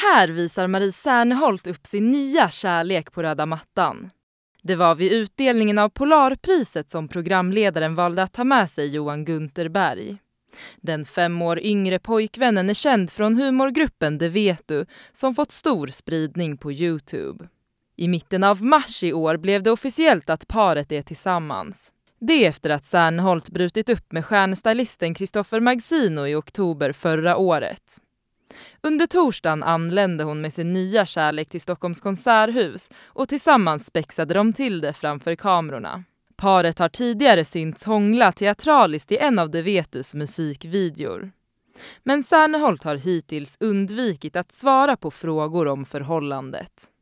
Här visar Marie Serneholt upp sin nya kärlek på röda mattan. Det var vid utdelningen av Polarpriset som programledaren valde att ta med sig Johan Gunterberg. Den fem år yngre pojkvännen är känd från humorgruppen Det vet du som fått stor spridning på Youtube. I mitten av mars i år blev det officiellt att paret är tillsammans. Det efter att Serneholt brutit upp med stjärnstylisten Kristoffer Magzino i oktober förra året. Under torsdagen anlände hon med sin nya kärlek till Stockholms konserthus och tillsammans spexade de till det framför kamerorna. Paret har tidigare synts hångla teatraliskt i en av De Vetus musikvideor. Men Serneholt har hittills undvikit att svara på frågor om förhållandet.